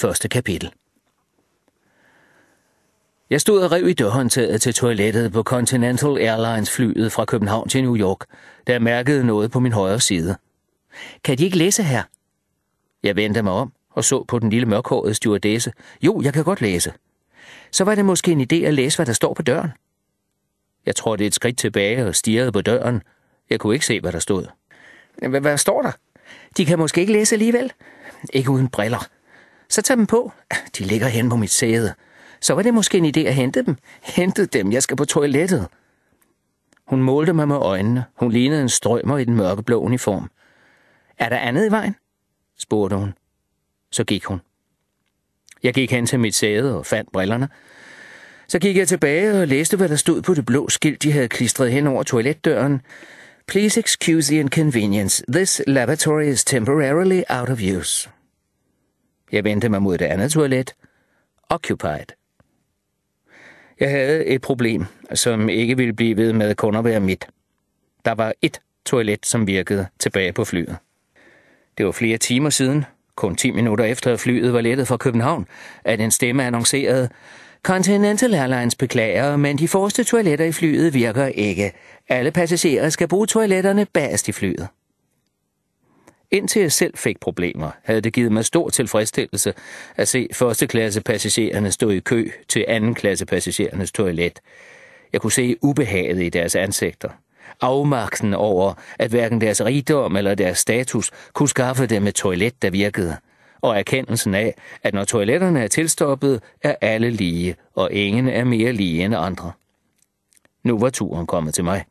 Første kapitel. Jeg stod og rev i dørhåndtaget til toilettet på Continental Airlines flyet fra København til New York, da jeg mærkede noget på min højre side. Kan de ikke læse her? Jeg vendte mig om og så på den lille mørkhårede stewardesse. Jo, jeg kan godt læse. Så var det måske en idé at læse, hvad der står på døren. Jeg trådte et skridt tilbage og stirrede på døren. Jeg kunne ikke se, hvad der stod. Hvad står der? De kan måske ikke læse alligevel. Ikke uden briller. Så tag dem på. De ligger hen på mit sæde. Så var det måske en idé at hente dem. Hente dem, jeg skal på toilettet. Hun målte mig med øjnene. Hun lignede en strømmer i den mørkeblå uniform. Er der andet i vejen? spurgte hun. Så gik hun. Jeg gik hen til mit sæde og fandt brillerne. Så gik jeg tilbage og læste, hvad der stod på det blå skilt, de havde klistret hen over toiletdøren. Please excuse the inconvenience. This laboratory is temporarily out of use. Jeg vendte mig mod det andet toilet. Occupied. Jeg havde et problem, som ikke ville blive ved med kun at være mit. Der var et toilet, som virkede tilbage på flyet. Det var flere timer siden, kun 10 minutter efter at flyet var lettet fra København, at en stemme annoncerede, Continental Airlines beklager, men de forreste toiletter i flyet virker ikke. Alle passagerer skal bruge toiletterne bagerst i flyet. Indtil jeg selv fik problemer, havde det givet mig stor tilfredsstillelse at se førsteklassepassagerne stå i kø til passagerernes toilet. Jeg kunne se ubehaget i deres ansigter. Afmagten over, at hverken deres rigdom eller deres status kunne skaffe dem et toilet, der virkede. Og erkendelsen af, at når toiletterne er tilstoppet, er alle lige, og ingen er mere lige end andre. Nu var turen kommet til mig.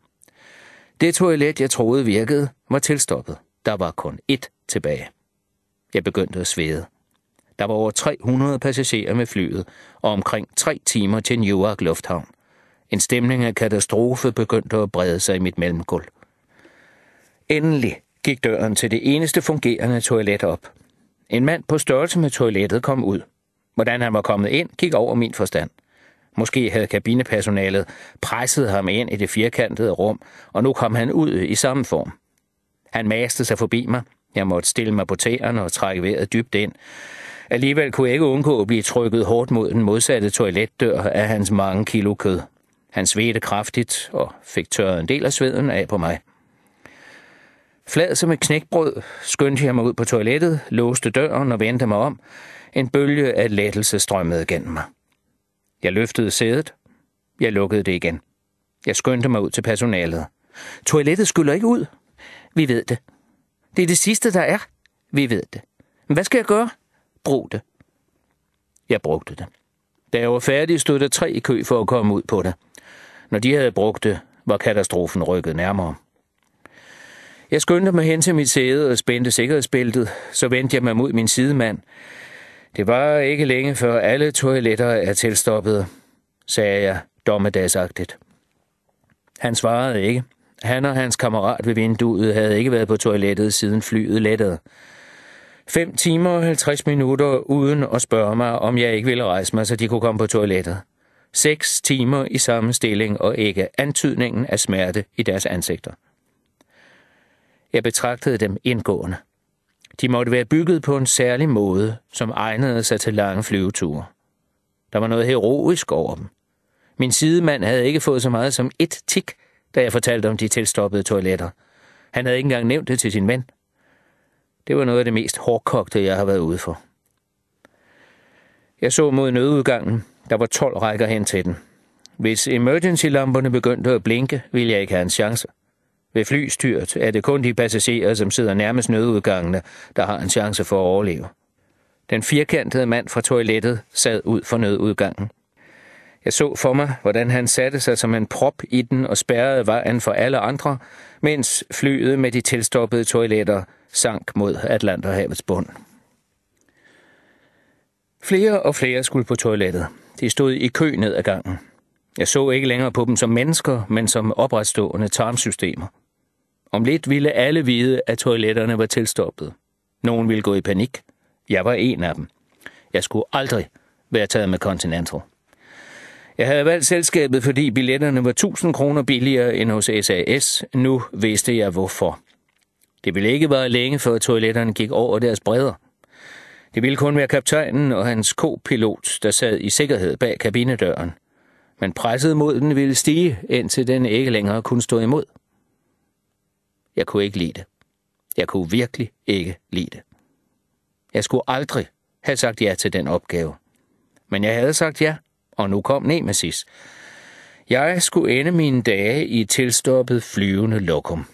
Det toilet, jeg troede virkede, var tilstoppet. Der var kun ét tilbage. Jeg begyndte at svede. Der var over 300 passagerer med flyet, og omkring tre timer til Newark Lufthavn. En stemning af katastrofe begyndte at brede sig i mit mellemgulv. Endelig gik døren til det eneste fungerende toilet op. En mand på størrelse med toilettet kom ud. Hvordan han var kommet ind, gik over min forstand. Måske havde kabinepersonalet presset ham ind i det firkantede rum, og nu kom han ud i samme form. Han maste sig forbi mig. Jeg måtte stille mig på tæerne og trække vejret dybt ind. Alligevel kunne jeg ikke undgå at blive trykket hårdt mod den modsatte toiletdør af hans mange kilo kød. Han svedte kraftigt og fik tørret en del af sveden af på mig. Flad som et knækbrød skyndte jeg mig ud på toilettet, låste døren og vendte mig om. En bølge af lettelse strømmede gennem mig. Jeg løftede sædet. Jeg lukkede det igen. Jeg skyndte mig ud til personalet. Toilettet skyller ikke ud, vi ved det. Det er det sidste, der er. Vi ved det. Men hvad skal jeg gøre? Brug det. Jeg brugte det. Da jeg var færdig, stod der tre i kø for at komme ud på det. Når de havde brugt det, var katastrofen rykket nærmere. Jeg skyndte mig hen til mit sæde og spændte sikkerhedsbæltet. Så vendte jeg mig mod min sidemand. Det var ikke længe før alle toiletter er tilstoppet, sagde jeg dommedagsagtigt. Han svarede ikke. Han og hans kammerat ved vinduet havde ikke været på toilettet, siden flyet lettede. 5 timer og 50 minutter uden at spørge mig, om jeg ikke ville rejse mig, så de kunne komme på toilettet. 6 timer i samme stilling og ikke antydningen af smerte i deres ansigter. Jeg betragtede dem indgående. De måtte være bygget på en særlig måde, som egnede sig til lange flyveture. Der var noget heroisk over dem. Min sidemand havde ikke fået så meget som et tik – da jeg fortalte om de tilstoppede toiletter. Han havde ikke engang nævnt det til sin ven. Det var noget af det mest hårdkogte, jeg har været ude for. Jeg så mod nødudgangen. Der var 12 rækker hen til den. Hvis emergency-lamperne begyndte at blinke, ville jeg ikke have en chance. Ved flystyrt er det kun de passagerer, som sidder nærmest nødudgangene, der har en chance for at overleve. Den firkantede mand fra toilettet sad ud for nødudgangen. Jeg så for mig, hvordan han satte sig som en prop i den og spærrede vejen for alle andre, mens flyet med de tilstoppede toiletter sank mod Atlanterhavets bund. Flere og flere skulle på toilettet. De stod i kø ned ad gangen. Jeg så ikke længere på dem som mennesker, men som opretstående tarmsystemer. Om lidt ville alle vide, at toiletterne var tilstoppet. Nogen ville gå i panik. Jeg var en af dem. Jeg skulle aldrig være taget med Continental. Jeg havde valgt selskabet, fordi billetterne var 1000 kroner billigere end hos SAS. Nu vidste jeg hvorfor. Det ville ikke være længe, før toiletterne gik over deres bredder. Det ville kun være kaptajnen og hans kopilot, der sad i sikkerhed bag kabinedøren. Men presset mod den ville stige, indtil den ikke længere kunne stå imod. Jeg kunne ikke lide det. Jeg kunne virkelig ikke lide det. Jeg skulle aldrig have sagt ja til den opgave. Men jeg havde sagt ja, og nu kom Nemesis. Jeg skulle ende mine dage i et tilstoppet flyvende lokum.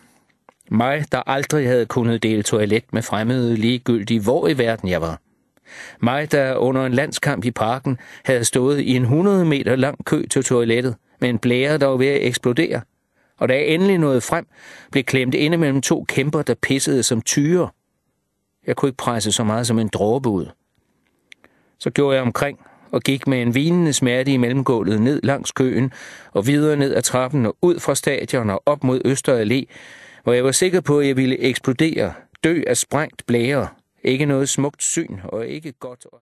Mig, der aldrig havde kunnet dele toilet med fremmede ligegyldige, hvor i verden jeg var. Mig, der under en landskamp i parken havde stået i en 100 meter lang kø til toilettet, med en blære, der var ved at eksplodere. Og da jeg endelig nåede frem, blev klemt inde mellem to kæmper, der pissede som tyre. Jeg kunne ikke presse så meget som en dråbe ud. Så gjorde jeg omkring og gik med en vinende smerte i mellemgålet ned langs køen og videre ned ad trappen og ud fra stadion og op mod Øster Allé, hvor jeg var sikker på, at jeg ville eksplodere, dø af sprængt blære. Ikke noget smukt syn og ikke godt...